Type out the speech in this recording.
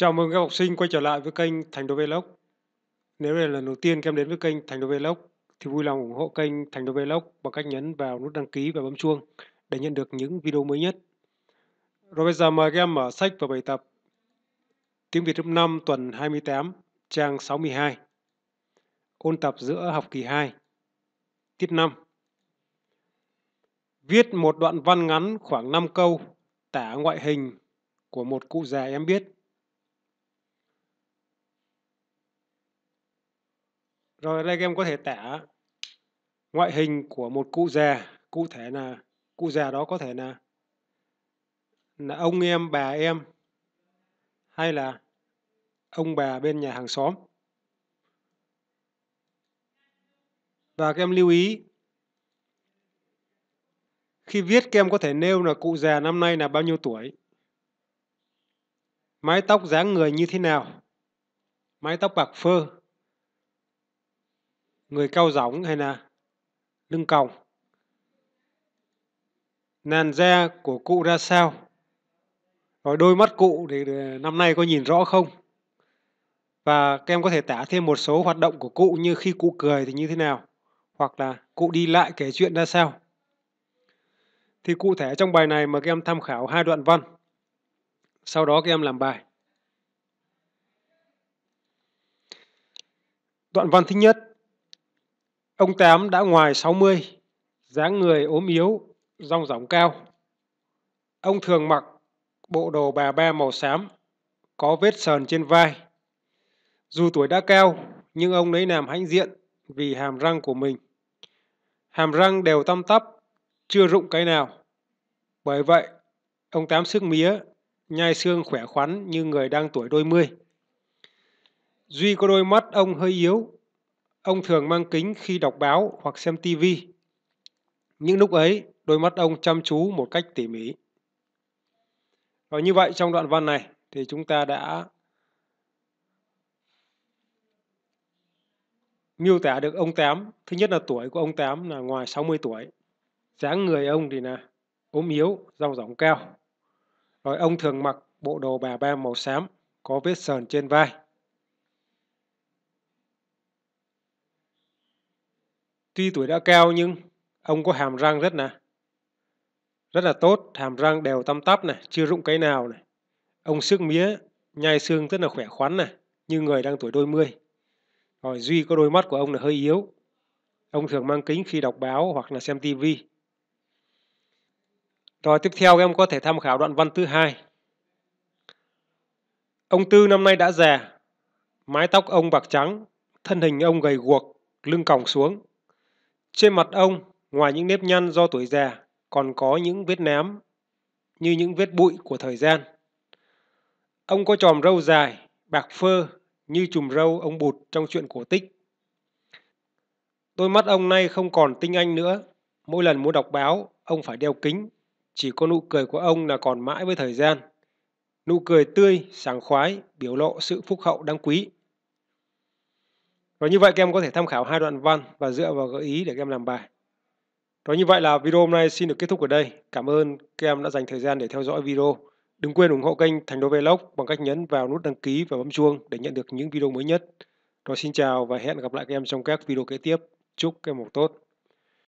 Chào mừng các học sinh quay trở lại với kênh Thành Đô Vlog. Nếu đây là lần đầu tiên các em đến với kênh Thành Đô Vlog thì vui lòng ủng hộ kênh Thành Đô Vlog bằng cách nhấn vào nút đăng ký và bấm chuông để nhận được những video mới nhất. Rồi bây giờ mời các em mở sách và bài tập Tiếng Việt lớp 5 tuần 28, trang 62. Ôn tập giữa học kỳ 2. Tiết 5. Viết một đoạn văn ngắn khoảng 5 câu tả ngoại hình của một cụ già em biết Rồi đây các em có thể tả ngoại hình của một cụ già, cụ thể là cụ già đó có thể là là ông em, bà em hay là ông bà bên nhà hàng xóm. Và các em lưu ý khi viết các em có thể nêu là cụ già năm nay là bao nhiêu tuổi. Mái tóc dáng người như thế nào? Mái tóc bạc phơ người cao giọng hay là lưng còng nàn da của cụ ra sao rồi đôi mắt cụ thì ờ, năm nay có nhìn rõ không và các em có thể tả thêm một số hoạt động của cụ như khi cụ cười thì như thế nào hoặc là cụ đi lại kể chuyện ra sao thì cụ thể trong bài này mà các em tham khảo hai đoạn văn sau đó các em làm bài đoạn văn thứ nhất Ông Tám đã ngoài 60, dáng người ốm yếu, rong rỏng cao. Ông thường mặc bộ đồ bà ba màu xám, có vết sờn trên vai. Dù tuổi đã cao, nhưng ông lấy làm hãnh diện vì hàm răng của mình. Hàm răng đều tăm tắp, chưa rụng cái nào. Bởi vậy, ông Tám sức mía, nhai xương khỏe khoắn như người đang tuổi đôi mươi. Duy có đôi mắt ông hơi yếu, Ông thường mang kính khi đọc báo hoặc xem tivi. Những lúc ấy, đôi mắt ông chăm chú một cách tỉ mỉ. Và như vậy trong đoạn văn này thì chúng ta đã miêu tả được ông Tám. Thứ nhất là tuổi của ông Tám là ngoài 60 tuổi. dáng người ông thì là ốm yếu, rong rỏng cao. Rồi ông thường mặc bộ đồ bà ba màu xám, có vết sờn trên vai. Tuy tuổi đã cao nhưng ông có hàm răng rất là rất là tốt, hàm răng đều tăm tắp này, chưa rụng cái nào này. Ông sức mía, nhai xương rất là khỏe khoắn này, như người đang tuổi đôi mươi. Rồi duy có đôi mắt của ông là hơi yếu. Ông thường mang kính khi đọc báo hoặc là xem tivi. Rồi tiếp theo em có thể tham khảo đoạn văn thứ hai. Ông Tư năm nay đã già, mái tóc ông bạc trắng, thân hình ông gầy guộc, lưng còng xuống. Trên mặt ông, ngoài những nếp nhăn do tuổi già, còn có những vết nám như những vết bụi của thời gian. Ông có tròm râu dài, bạc phơ như chùm râu ông bụt trong chuyện cổ tích. Đôi mắt ông nay không còn tinh anh nữa. Mỗi lần muốn đọc báo, ông phải đeo kính. Chỉ có nụ cười của ông là còn mãi với thời gian. Nụ cười tươi, sảng khoái, biểu lộ sự phúc hậu đáng quý. Rồi như vậy các em có thể tham khảo hai đoạn văn và dựa vào gợi ý để các em làm bài. Rồi như vậy là video hôm nay xin được kết thúc ở đây. Cảm ơn các em đã dành thời gian để theo dõi video. Đừng quên ủng hộ kênh Thành Đô Vlog bằng cách nhấn vào nút đăng ký và bấm chuông để nhận được những video mới nhất. Rồi xin chào và hẹn gặp lại các em trong các video kế tiếp. Chúc các em học tốt.